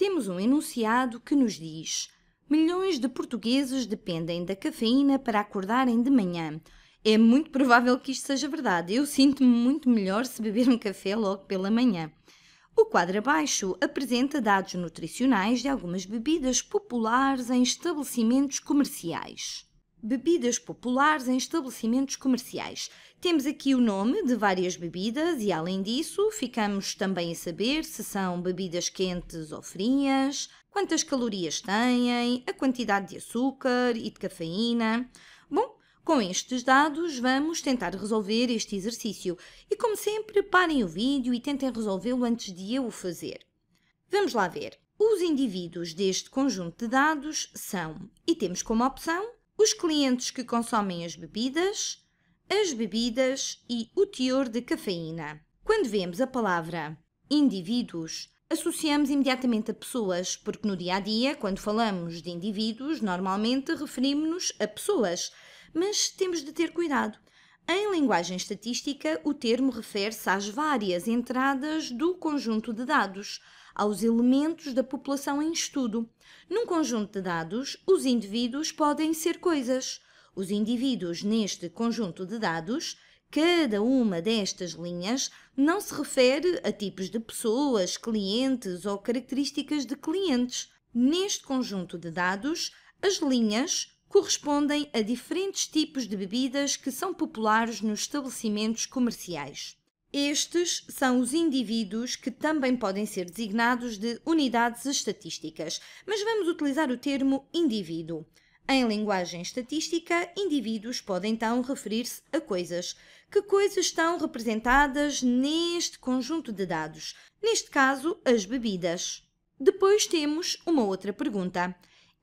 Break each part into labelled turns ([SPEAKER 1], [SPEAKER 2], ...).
[SPEAKER 1] temos um enunciado que nos diz: Milhões de portugueses dependem da cafeína para acordarem de manhã. É muito provável que isto seja verdade. Eu sinto-me muito melhor se beber um café logo pela manhã. O quadro abaixo apresenta dados nutricionais de algumas bebidas populares em estabelecimentos comerciais bebidas populares em estabelecimentos comerciais. Temos aqui o nome de várias bebidas e, além disso, ficamos também a saber se são bebidas quentes ou frias, quantas calorias têm, a quantidade de açúcar e de cafeína. Bom, com estes dados, vamos tentar resolver este exercício e, como sempre, parem o vídeo e tentem resolvê-lo antes de eu o fazer. Vamos lá ver. Os indivíduos deste conjunto de dados são, e temos como opção, os clientes que consomem as bebidas, as bebidas e o teor de cafeína. Quando vemos a palavra indivíduos, associamos imediatamente a pessoas, porque no dia a dia, quando falamos de indivíduos, normalmente referimos-nos a pessoas, mas temos de ter cuidado. Em linguagem estatística, o termo refere-se às várias entradas do conjunto de dados aos elementos da população em estudo. Num conjunto de dados, os indivíduos podem ser coisas. Os indivíduos neste conjunto de dados Cada uma destas linhas não se refere a tipos de pessoas, clientes ou características de clientes. Neste conjunto de dados, as linhas correspondem a diferentes tipos de bebidas que são populares nos estabelecimentos comerciais. Estes são os indivíduos que também podem ser designados de unidades estatísticas, mas vamos utilizar o termo indivíduo. Em linguagem estatística, indivíduos podem então referir-se a coisas. Que coisas estão representadas neste conjunto de dados? Neste caso, as bebidas. Depois temos uma outra pergunta.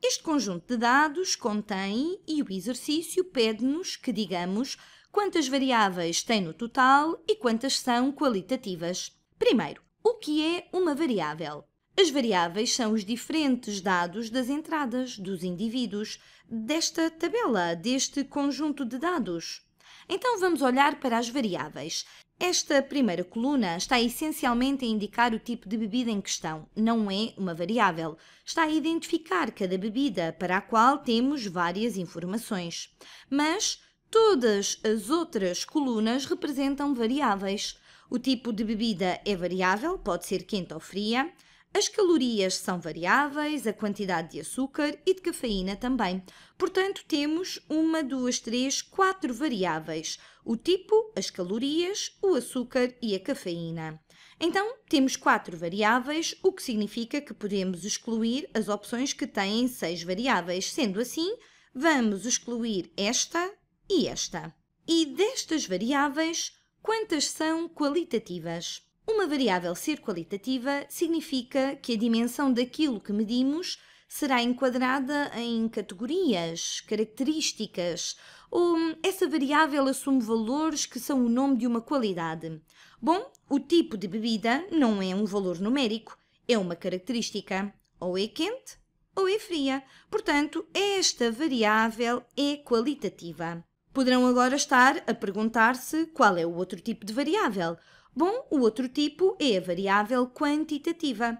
[SPEAKER 1] Este conjunto de dados contém e o exercício pede-nos que digamos quantas variáveis tem no total e quantas são qualitativas. Primeiro, o que é uma variável? As variáveis são os diferentes dados das entradas dos indivíduos desta tabela, deste conjunto de dados. Então vamos olhar para as variáveis. Esta primeira coluna está essencialmente a indicar o tipo de bebida em questão, não é uma variável. Está a identificar cada bebida, para a qual temos várias informações. Mas todas as outras colunas representam variáveis. O tipo de bebida é variável, pode ser quente ou fria. As calorias são variáveis, a quantidade de açúcar e de cafeína também. Portanto, temos uma, duas, três, quatro variáveis: o tipo, as calorias, o açúcar e a cafeína. Então, temos quatro variáveis, o que significa que podemos excluir as opções que têm seis variáveis. Sendo assim, vamos excluir esta e esta. E destas variáveis, quantas são qualitativas? Uma variável ser qualitativa significa que a dimensão daquilo que medimos será enquadrada em categorias, características, ou essa variável assume valores que são o nome de uma qualidade. Bom, o tipo de bebida não é um valor numérico, é uma característica. Ou é quente ou é fria. Portanto, esta variável é qualitativa. Poderão agora estar a perguntar-se qual é o outro tipo de variável. Bom, o outro tipo é a variável quantitativa.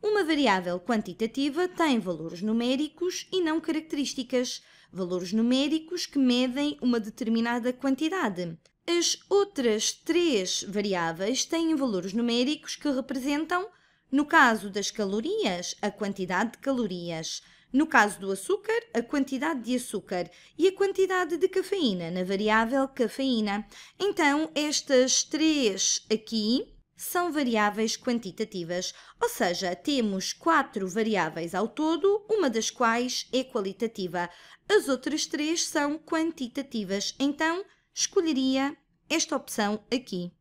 [SPEAKER 1] Uma variável quantitativa tem valores numéricos e não características, valores numéricos que medem uma determinada quantidade. As outras três variáveis têm valores numéricos que representam, no caso das calorias, a quantidade de calorias, no caso do açúcar, a quantidade de açúcar e a quantidade de cafeína na variável cafeína. Então, estas três aqui são variáveis quantitativas, ou seja, temos quatro variáveis ao todo, uma das quais é qualitativa. As outras três são quantitativas, então escolheria esta opção aqui.